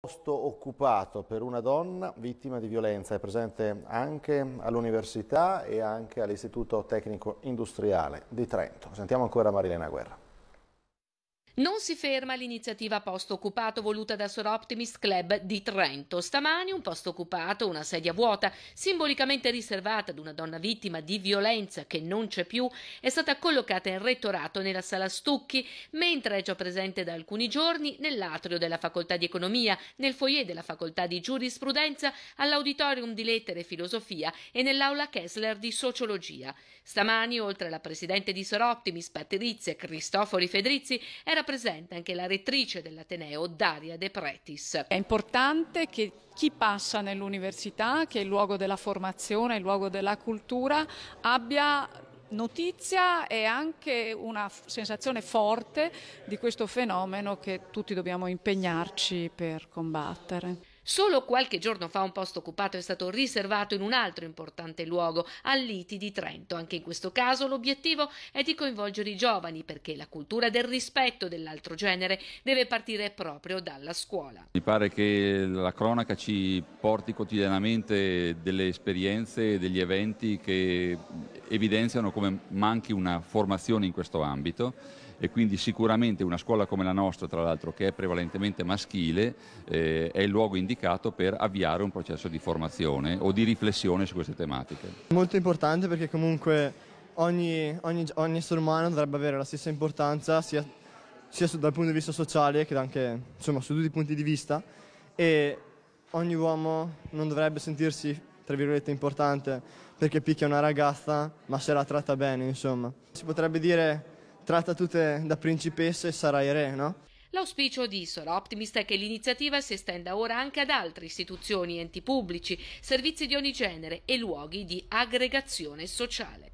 posto occupato per una donna vittima di violenza è presente anche all'università e anche all'Istituto Tecnico Industriale di Trento. Sentiamo ancora Marilena Guerra. Non si ferma l'iniziativa posto occupato voluta da Soroptimist Club di Trento. Stamani un posto occupato, una sedia vuota, simbolicamente riservata ad una donna vittima di violenza che non c'è più, è stata collocata in rettorato nella sala Stucchi, mentre è già presente da alcuni giorni nell'atrio della Facoltà di Economia, nel foyer della Facoltà di Giurisprudenza, all'Auditorium di Lettere e Filosofia e nell'Aula Kessler di Sociologia. Stamani, oltre alla presidente di Soroptimist, Patrizia Cristofori Fedrizzi, era presente anche la rettrice dell'Ateneo, Daria De Pretis. È importante che chi passa nell'università, che è il luogo della formazione, il luogo della cultura, abbia notizia e anche una sensazione forte di questo fenomeno che tutti dobbiamo impegnarci per combattere. Solo qualche giorno fa un posto occupato è stato riservato in un altro importante luogo, a Liti di Trento. Anche in questo caso l'obiettivo è di coinvolgere i giovani perché la cultura del rispetto dell'altro genere deve partire proprio dalla scuola. Mi pare che la cronaca ci porti quotidianamente delle esperienze, e degli eventi che evidenziano come manchi una formazione in questo ambito e quindi sicuramente una scuola come la nostra, tra l'altro, che è prevalentemente maschile, eh, è il luogo indicato per avviare un processo di formazione o di riflessione su queste tematiche. Molto importante perché comunque ogni, ogni, ogni essere umano dovrebbe avere la stessa importanza sia, sia dal punto di vista sociale che anche insomma, su tutti i punti di vista e ogni uomo non dovrebbe sentirsi tra virgolette importante perché picchia una ragazza ma se la tratta bene insomma. Si potrebbe dire tratta tutte da principesse e sarai re, no? L'auspicio di Isola Optimist è che l'iniziativa si estenda ora anche ad altre istituzioni, enti pubblici, servizi di ogni genere e luoghi di aggregazione sociale.